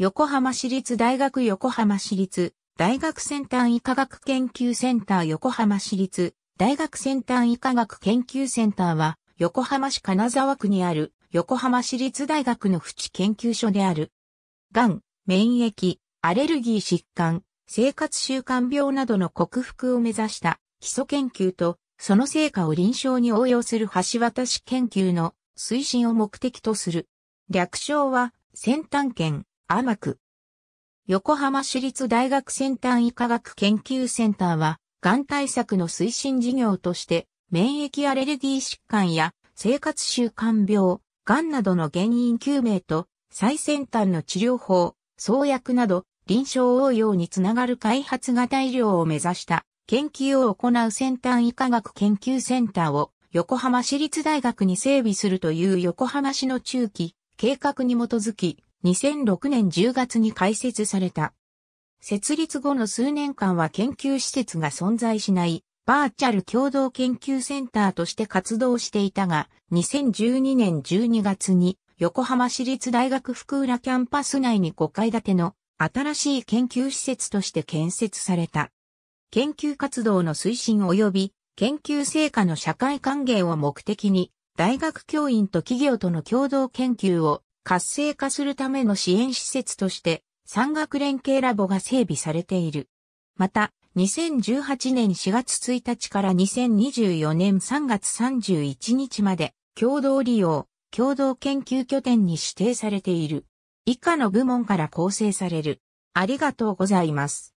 横浜市立大学横浜市立大学先端医科学研究センター横浜市立大学先端医科学研究センターは横浜市金沢区にある横浜市立大学の淵研究所である。がん、免疫、アレルギー疾患、生活習慣病などの克服を目指した基礎研究とその成果を臨床に応用する橋渡し研究の推進を目的とする。略称は先端研甘く。横浜市立大学先端医科学研究センターは、がん対策の推進事業として、免疫アレルギー疾患や生活習慣病、がんなどの原因究明と、最先端の治療法、創薬など、臨床応用につながる開発型医療を目指した研究を行う先端医科学研究センターを横浜市立大学に整備するという横浜市の中期計画に基づき2006年10月に開設された。設立後の数年間は研究施設が存在しないバーチャル共同研究センターとして活動していたが、2012年12月に横浜市立大学福浦キャンパス内に5階建ての新しい研究施設として建設された。研究活動の推進及び研究成果の社会還元を目的に、大学教員と企業との共同研究を活性化するための支援施設として産学連携ラボが整備されている。また、2018年4月1日から2024年3月31日まで共同利用、共同研究拠点に指定されている。以下の部門から構成される。ありがとうございます。